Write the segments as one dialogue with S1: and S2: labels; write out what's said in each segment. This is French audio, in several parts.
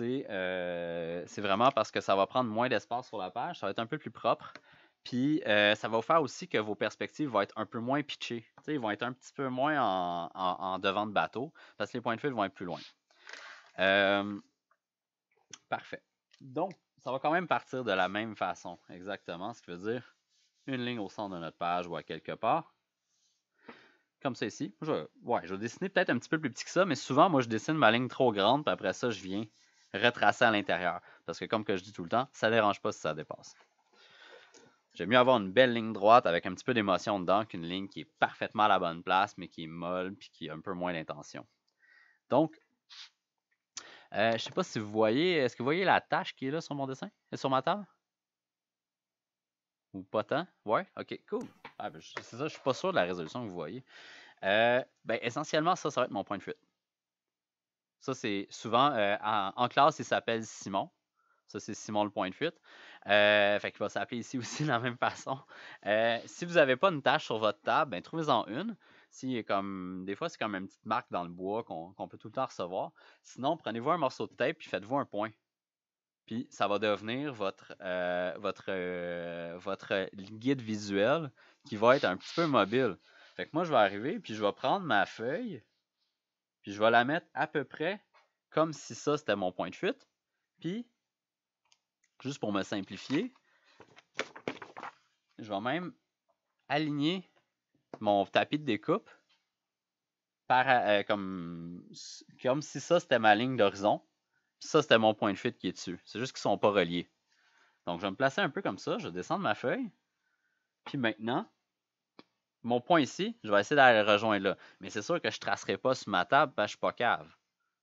S1: Euh, c'est vraiment parce que ça va prendre moins d'espace sur la page, ça va être un peu plus propre. Puis euh, ça va vous faire aussi que vos perspectives vont être un peu moins pitchées. ils vont être un petit peu moins en, devant de bateau parce que les points de fil vont être plus loin. Euh, parfait. Donc, ça va quand même partir de la même façon, exactement, ce qui veut dire une ligne au centre de notre page ou à quelque part comme ça ici. ouais, je vais dessiner peut-être un petit peu plus petit que ça, mais souvent, moi, je dessine ma ligne trop grande, puis après ça, je viens retracer à l'intérieur. Parce que comme que je dis tout le temps, ça ne dérange pas si ça dépasse. J'aime mieux avoir une belle ligne droite avec un petit peu d'émotion dedans qu'une ligne qui est parfaitement à la bonne place, mais qui est molle puis qui a un peu moins d'intention. Donc, euh, je ne sais pas si vous voyez, est-ce que vous voyez la tâche qui est là sur mon dessin, sur ma table? Ou pas tant? Ouais? Ok, cool. Ah, ben, c'est ça, je suis pas sûr de la résolution que vous voyez. Euh, ben, essentiellement, ça, ça va être mon point de fuite. Ça, c'est souvent euh, en, classe, il s'appelle Simon. Ça, c'est Simon le point de fuite. Euh, fait qu'il va s'appeler ici aussi de la même façon. Euh, si vous n'avez pas une tâche sur votre table, ben, trouvez-en une. Si, comme, des fois, c'est comme une petite marque dans le bois qu'on peut tout le temps recevoir. Sinon, prenez-vous un morceau de tape puis faites-vous un point. Puis ça va devenir votre, votre, guide visuel qui va être un petit peu mobile. Fait que moi, je vais arriver, puis je vais prendre ma feuille, puis je vais la mettre à peu près comme si ça c'était mon point de fuite. Puis, juste pour me simplifier, je vais même aligner mon tapis de découpe par, euh, comme, comme si ça c'était ma ligne d'horizon. Puis ça c'était mon point de fuite qui est dessus. C'est juste qu'ils sont pas reliés. Donc je vais me placer un peu comme ça, je descends de ma feuille. Puis maintenant, mon point ici, je vais essayer d'aller le rejoindre là. Mais c'est sûr que je ne tracerai pas sur ma table parce que je suis pas cave.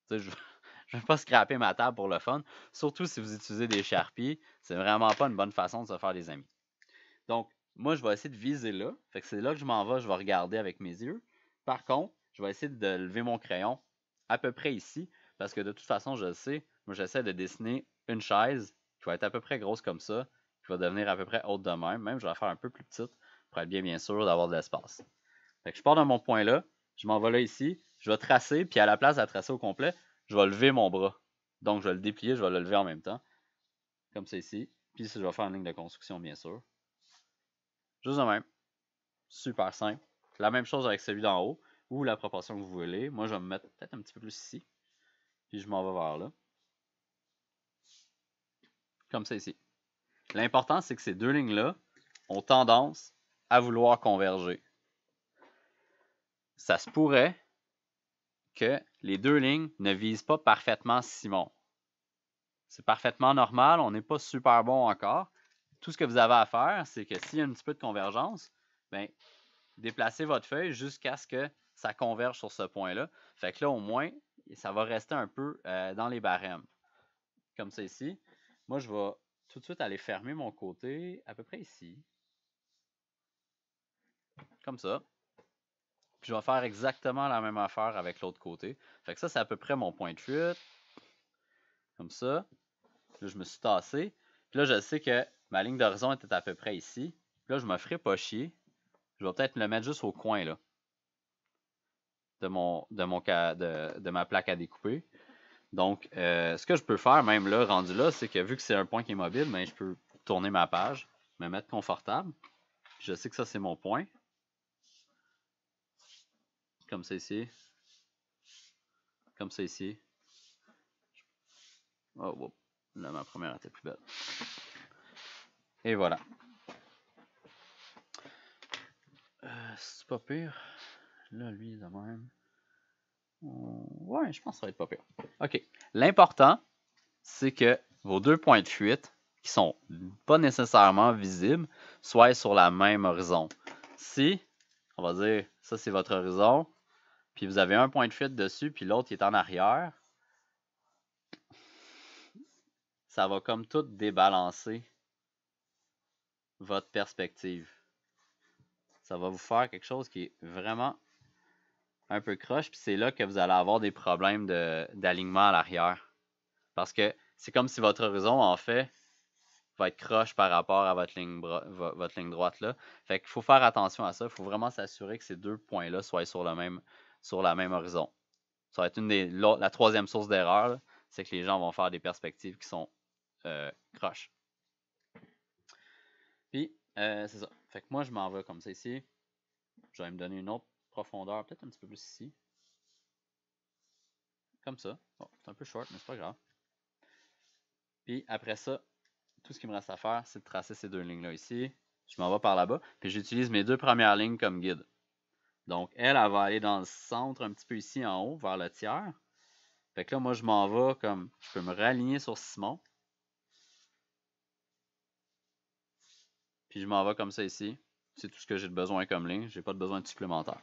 S1: je ne vais pas scraper ma table pour le fun. Surtout si vous utilisez des charpies. c'est vraiment pas une bonne façon de se faire des amis. Donc, moi, je vais essayer de viser là. Fait que c'est là que je m'en vais, je vais regarder avec mes yeux. Par contre, je vais essayer de lever mon crayon à peu près ici. Parce que de toute façon, je le sais, moi j'essaie de dessiner une chaise qui va être à peu près grosse comme ça, qui va devenir à peu près haute de même. Même je vais la faire un peu plus petite pour être bien, bien sûr, d'avoir de l'espace. je pars de mon point là, je m'en vais là ici, je vais tracer, puis à la place de tracer au complet, je vais lever mon bras. Donc, je vais le déplier, je vais le lever en même temps, comme ça ici. Puis je vais faire une ligne de construction, bien sûr. Juste de même. Super simple. La même chose avec celui d'en haut, ou la proportion que vous voulez. Moi, je vais me mettre peut-être un petit peu plus ici. Puis je m'en vais vers là. Comme ça ici. L'important, c'est que ces deux lignes-là ont tendance à vouloir converger. Ça se pourrait que les deux lignes ne visent pas parfaitement Simon. C'est parfaitement normal, on n'est pas super bon encore. Tout ce que vous avez à faire, c'est que s'il y a un petit peu de convergence, bien, déplacez votre feuille jusqu'à ce que ça converge sur ce point-là. Fait que là, au moins, ça va rester un peu euh, dans les barèmes. Comme ça ici. Moi, je vais tout de suite aller fermer mon côté à peu près ici. Comme ça. Puis je vais faire exactement la même affaire avec l'autre côté. Fait que ça, c'est à peu près mon point de chute. Comme ça. là, je me suis tassé. Puis là, je sais que ma ligne d'horizon était à peu près ici. là, je me ferai pas chier. Je vais peut-être le mettre juste au coin, là. De, mon, de, mon, de, de ma plaque à découper. Donc, euh, ce que je peux faire, même là, rendu là, c'est que vu que c'est un point qui est mobile, ben, je peux tourner ma page, me mettre confortable. Je sais que ça, c'est mon point comme ça ici, comme ça ici. Oh, bon là ma première était plus belle. Et voilà. Euh, c'est pas pire. Là, lui, de même. Oh, ouais, je pense que ça va être pas pire. OK. L'important, c'est que vos deux points de fuite, qui sont pas nécessairement visibles, soient sur la même horizon. Si, on va dire, ça c'est votre horizon, puis vous avez un point de fuite dessus, puis l'autre est en arrière, ça va comme tout débalancer votre perspective. Ça va vous faire quelque chose qui est vraiment un peu croche, puis c'est là que vous allez avoir des problèmes d'alignement à l'arrière. Parce que c'est comme si votre horizon, en fait, va être croche par rapport à votre ligne, votre ligne droite là. Fait qu'il faut faire attention à ça. Il faut vraiment s'assurer que ces deux points-là soient sur le même, sur la même horizon. Ça va être une des, la troisième source d'erreur, c'est que les gens vont faire des perspectives qui sont euh, croches. Puis, euh, c'est ça. Fait que moi, je m'en vais comme ça ici. Je vais me donner une autre profondeur, peut-être un petit peu plus ici. Comme ça. c'est un peu short, mais c'est pas grave. Puis après ça, tout ce qui me reste à faire, c'est de tracer ces deux lignes-là ici. Je m'en vais par là-bas. Puis j'utilise mes deux premières lignes comme guide. Donc, elle, elle va aller dans le centre un petit peu ici en haut, vers le tiers. Fait que là, moi, je m'en vais comme je peux me réaligner sur Simon. Puis je m'en vais comme ça ici. C'est tout ce que j'ai de besoin comme ligne. Je n'ai pas de besoin de supplémentaire.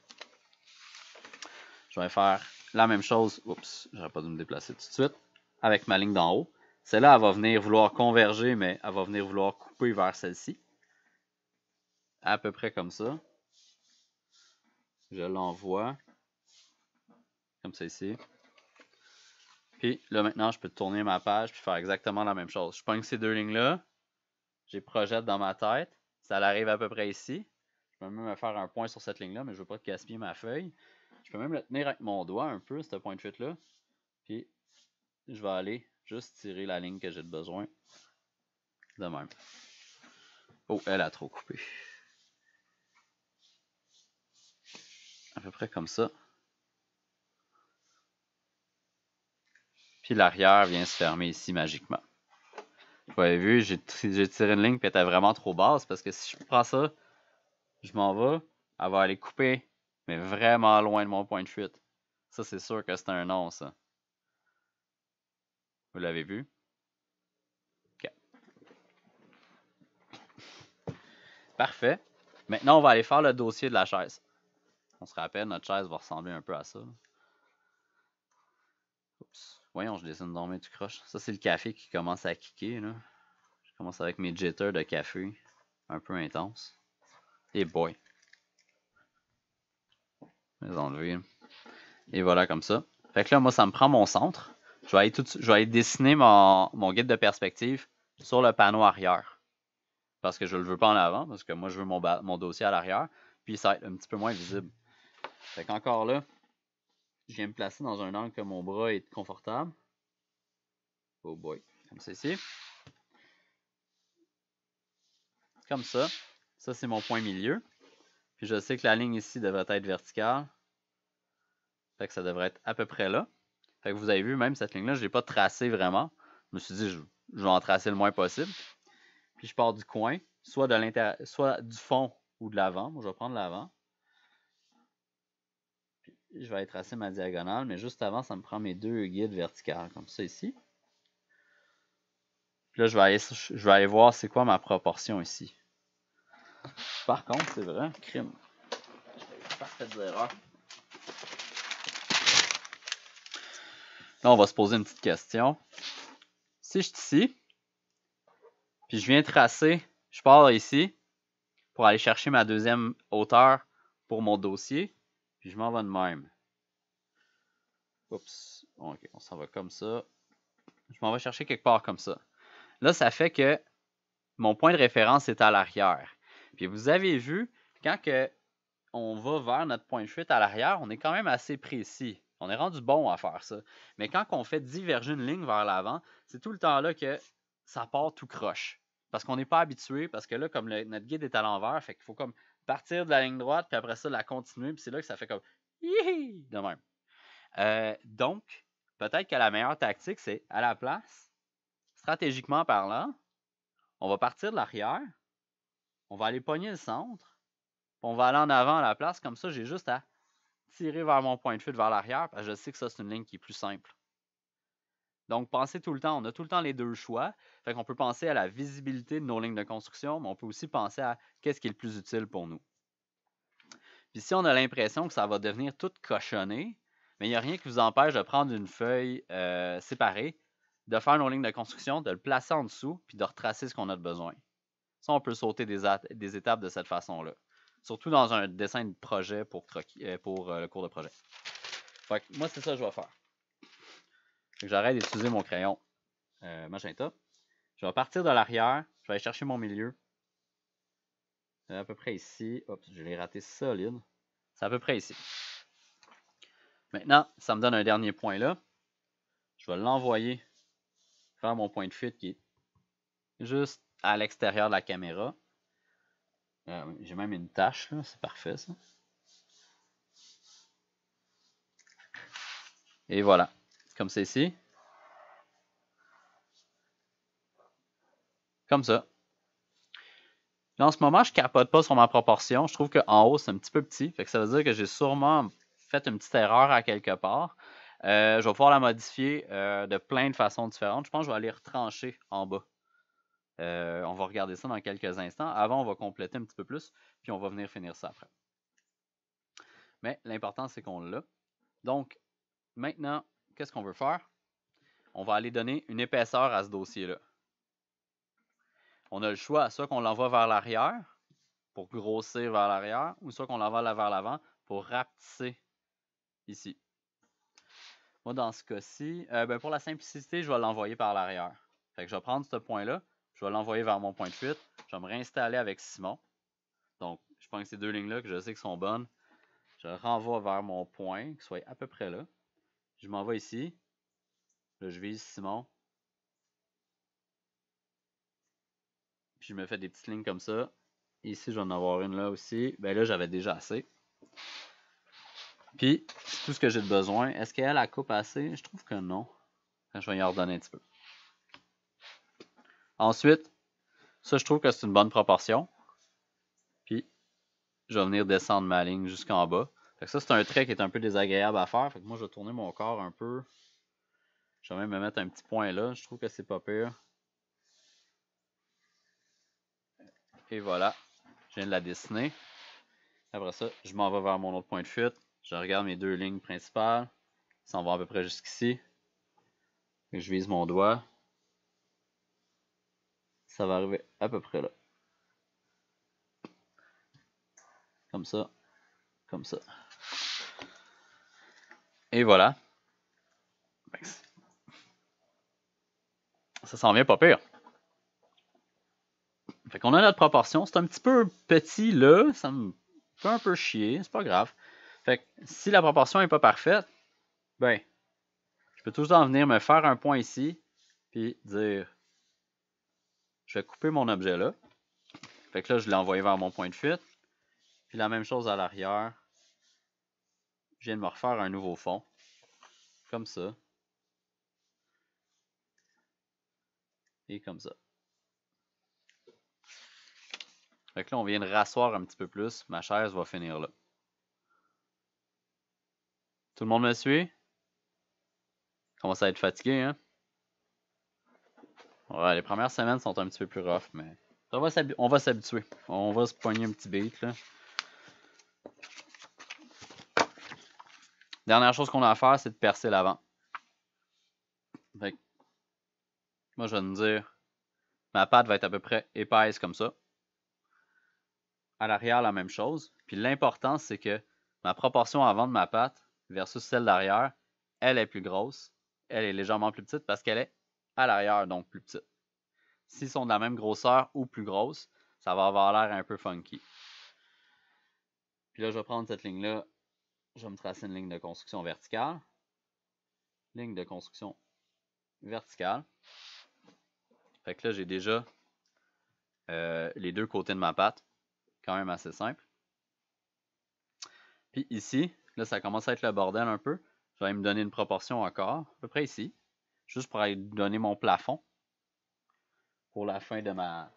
S1: Je vais faire la même chose. Oups, j'aurais pas dû me déplacer tout de suite. Avec ma ligne d'en haut. Celle-là, elle va venir vouloir converger, mais elle va venir vouloir couper vers celle-ci. À peu près comme ça. Je l'envoie. Comme ça ici. Puis là maintenant, je peux tourner ma page puis faire exactement la même chose. Je pogne ces deux lignes-là. J'ai projette dans ma tête. Ça arrive à peu près ici. Je peux même faire un point sur cette ligne-là, mais je ne veux pas gaspiller ma feuille. Je peux même le tenir avec mon doigt un peu, ce point de fuite là Puis, je vais aller juste tirer la ligne que j'ai besoin. De même. Oh, elle a trop coupé. à peu près comme ça. Puis l'arrière vient se fermer ici magiquement. Vous avez vu, j'ai tiré une ligne elle était vraiment trop basse parce que si je prends ça, je m'en vais, elle va aller couper, mais vraiment loin de mon point de fuite. Ça, c'est sûr que c'est un non, ça. Vous l'avez vu? OK. Parfait. Maintenant, on va aller faire le dossier de la chaise. On se rappelle, notre chaise va ressembler un peu à ça. Oups. Voyons, je dessine dans mes du croches Ça, c'est le café qui commence à kicker. Je commence avec mes jitters de café. Un peu intense. Et boy. Les enlever. Et voilà, comme ça. Fait que là, moi, ça me prend mon centre. Je vais aller, dessiner mon, guide de perspective sur le panneau arrière. Parce que je ne le veux pas en avant, parce que moi, je veux mon dossier à l'arrière. Puis ça va être un petit peu moins visible. Fait qu'encore là, je viens me placer dans un angle que mon bras est confortable. Oh boy, comme ceci. Comme ça. Ça, c'est mon point milieu. Puis je sais que la ligne ici devrait être verticale. Fait que ça devrait être à peu près là. Fait que vous avez vu, même cette ligne-là, je ne l'ai pas tracée vraiment. Je me suis dit, je, vais en tracer le moins possible. Puis je pars du coin, soit, de soit du fond ou de l'avant. Moi, je vais prendre l'avant je vais tracer ma diagonale, mais juste avant, ça me prend mes deux guides verticales, comme ça ici. là, je vais aller, voir c'est quoi ma proportion ici. Par contre, c'est vrai, crime. Parfaite erreur. Là, on va se poser une petite question. Si je suis ici, puis je viens tracer, je pars ici pour aller chercher ma deuxième hauteur pour mon dossier, puis je m'en vais de même. Oups. Ok, on s'en va comme ça. Je m'en vais chercher quelque part comme ça. Là, ça fait que mon point de référence est à l'arrière. Puis vous avez vu, quand que on va vers notre point de fuite à l'arrière, on est quand même assez précis. On est rendu bon à faire ça. Mais quand on fait diverger une ligne vers l'avant, c'est tout le temps là que ça part tout croche. Parce qu'on n'est pas habitué, parce que là, comme notre guide est à l'envers, fait qu'il faut comme partir de la ligne droite, puis après ça, la continuer, puis c'est là que ça fait comme de même. Euh, donc, peut-être que la meilleure tactique, c'est à la place, stratégiquement parlant, on va partir de l'arrière, on va aller pogner le centre, puis on va aller en avant à la place, comme ça, j'ai juste à tirer vers mon point de fuite vers l'arrière, parce que je sais que ça, c'est une ligne qui est plus simple. Donc, pensez tout le temps, on a tout le temps les deux choix. Fait qu'on peut penser à la visibilité de nos lignes de construction, mais on peut aussi penser à qu'est-ce qui est le plus utile pour nous. Puis si on a l'impression que ça va devenir tout cochonné, mais il n'y a rien qui vous empêche de prendre une feuille euh, séparée, de faire nos lignes de construction, de le placer en dessous, puis de retracer ce qu'on a besoin. Ça, on peut sauter des, étapes de cette façon-là. Surtout dans un dessin de projet pour, euh, euh, le cours de projet. Fait que moi, c'est ça que je vais faire. J'arrête d'utiliser mon crayon euh, magenta. Je vais partir de l'arrière. Je vais aller chercher mon milieu. Euh, à peu près ici. je l'ai raté solide. C'est à peu près ici. Maintenant, ça me donne un dernier point là. Je vais l'envoyer vers mon point de fuite qui est juste à l'extérieur de la caméra. Euh, j'ai même une tâche là, c'est parfait ça. Et voilà comme ceci. Comme ça. Là, en ce moment, je ne capote pas sur ma proportion. Je trouve qu'en haut, c'est un petit peu petit. Fait que ça veut dire que j'ai sûrement fait une petite erreur à quelque part. Euh, je vais pouvoir la modifier euh, de plein de façons différentes. Je pense que je vais aller retrancher en bas. Euh, on va regarder ça dans quelques instants. Avant, on va compléter un petit peu plus, puis on va venir finir ça après. Mais l'important, c'est qu'on l'a. Donc, maintenant, qu'est-ce qu'on veut faire? On va aller donner une épaisseur à ce dossier-là. On a le choix, soit qu'on l'envoie vers l'arrière pour grossir vers l'arrière, ou soit qu'on l'envoie vers l'avant pour rapetisser ici. Moi, dans ce cas-ci, euh, ben, pour la simplicité, je vais l'envoyer par l'arrière. Fait que je vais prendre ce point-là, je vais l'envoyer vers mon point de fuite, je vais me réinstaller avec Simon. Donc, je prends ces deux lignes-là que je sais qu'elles sont bonnes. Je renvoie vers mon point, qui soit à peu près là. Je m'en vais ici. Là, je vise Simon. Puis je me fais des petites lignes comme ça. Ici, je vais en avoir une là aussi. Ben là, j'avais déjà assez. Puis, c'est tout ce que j'ai de besoin. Est-ce qu'elle a coupe assez? Je trouve que non. Je vais y redonner un petit peu. Ensuite, ça, je trouve que c'est une bonne proportion. Puis, je vais venir descendre ma ligne jusqu'en bas. Fait ça, c'est un trait qui est un peu désagréable à faire. Fait que moi, je vais tourner mon corps un peu. Je vais même me mettre un petit point là. Je trouve que c'est pas pire. Et voilà. Je viens de la dessiner. Après ça, je m'en vais vers mon autre point de fuite. Je regarde mes deux lignes principales. Ça en va à peu près jusqu'ici. Je vise mon doigt. Ça va arriver à peu près là. Comme ça. Comme ça. Et voilà. Ça s'en vient pas pire. Fait qu'on a notre proportion. C'est un petit peu petit là. Ça me fait un peu chier. C'est pas grave. Fait que si la proportion est pas parfaite, ben, je peux toujours venir me faire un point ici. Puis dire, je vais couper mon objet là. Fait que là, je l'ai envoyé vers mon point de fuite. Puis la même chose à l'arrière je viens de me refaire un nouveau fond. Comme ça. Et comme ça. Fait là, on vient de rasseoir un petit peu plus. Ma chaise va finir là. Tout le monde me suit? Commence à être fatigué, hein? Ouais, les premières semaines sont un petit peu plus rough, mais on va s'habituer. On va se poigner un petit beat, là. Dernière chose qu'on a à faire, c'est de percer l'avant. moi, je vais me dire, ma patte va être à peu près épaisse comme ça. À l'arrière, la même chose. Puis l'important, c'est que ma proportion avant de ma patte versus celle d'arrière, elle est plus grosse. Elle est légèrement plus petite parce qu'elle est à l'arrière, donc plus petite. S'ils sont de la même grosseur ou plus grosse, ça va avoir l'air un peu funky. Puis là, je vais prendre cette ligne-là je vais me tracer une ligne de construction verticale. Ligne de construction verticale. Fait que là, j'ai déjà euh, les deux côtés de ma patte. Quand même assez simple. Puis ici, là, ça commence à être le bordel un peu. Je vais me donner une proportion encore, à peu près ici. Juste pour aller donner mon plafond pour la fin de ma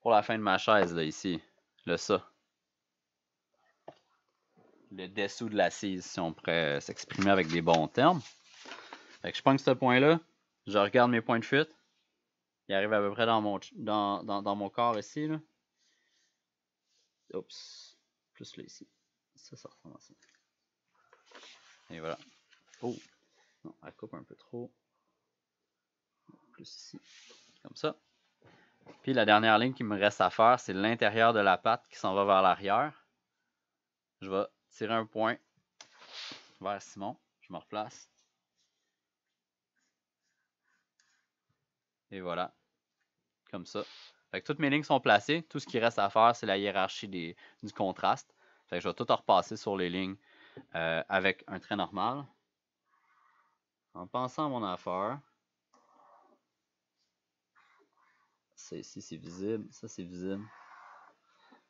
S1: pour la fin de ma chaise là ici. Le ça le dessous de l'assise, si on pourrait euh, s'exprimer avec des bons termes. Fait que je prends ce point-là, je regarde mes points de fuite. Il arrive à peu près dans mon, corps ici. Oups, plus là ici. Ça, ça ressemble à ça. Et voilà. Oh, non, elle coupe un peu trop. Plus ici, comme ça. Puis la dernière ligne qui me reste à faire, c'est l'intérieur de la patte qui s'en va vers l'arrière. Je vais tirer un point vers Simon. Je me replace. Et voilà. Comme ça. Fait toutes mes lignes sont placées. Tout ce qui reste à faire, c'est la hiérarchie des, du contraste. Fait je vais tout repasser sur les lignes euh, avec un trait normal. En pensant à mon affaire. Ça ici, c'est visible. Ça, c'est visible.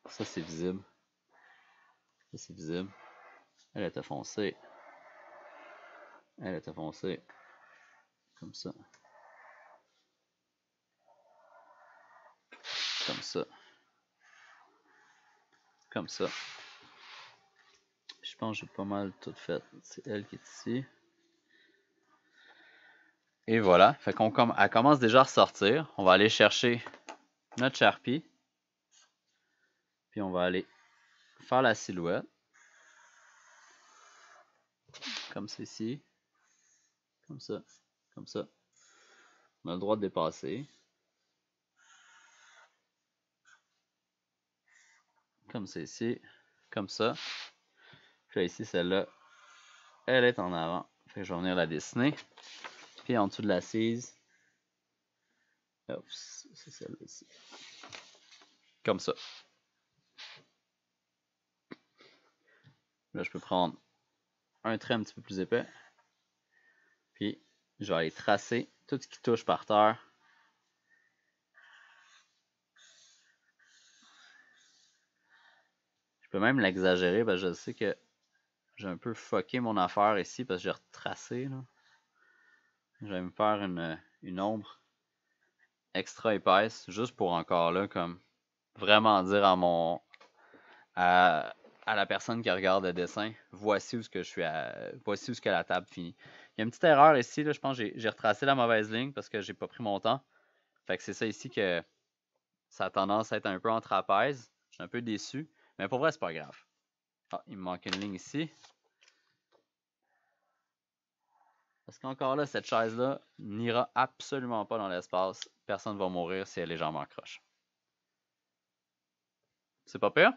S1: Ça, c'est visible c'est visible. Elle est foncée. Elle est foncée. Comme ça. Comme ça. Comme ça. Je pense que j'ai pas mal tout fait. C'est elle qui est ici. Et voilà. Fait qu'on com elle commence déjà à ressortir. On va aller chercher notre Sharpie. Puis on va aller faire la silhouette. Comme ceci. Comme ça. Comme ça. On a le droit de dépasser. Comme ceci. Comme ça. Puis ici, celle-là, elle est en avant. Fait je vais venir la dessiner. Puis en dessous de l'assise. Oups, c'est celle-là Comme ça. Là, je peux prendre un trait un petit peu plus épais. Puis, je vais aller tracer tout ce qui touche par terre. Je peux même l'exagérer, parce que je sais que j'ai un peu fucké mon affaire ici, parce que j'ai retracé. Là. Je vais me faire une, une ombre extra épaisse, juste pour encore là, comme vraiment dire à mon... À, à la personne qui regarde le dessin, voici où ce que je suis à, voici ce que la table finit. Il y a une petite erreur ici, là, je pense que j'ai retracé la mauvaise ligne parce que j'ai pas pris mon temps. Fait que c'est ça ici que ça a tendance à être un peu en trapèze. Je suis un peu déçu, mais pour vrai, c'est pas grave. Ah, il me manque une ligne ici. Parce qu'encore là, cette chaise-là n'ira absolument pas dans l'espace. Personne ne va mourir si elle est légèrement croche. C'est pas pire?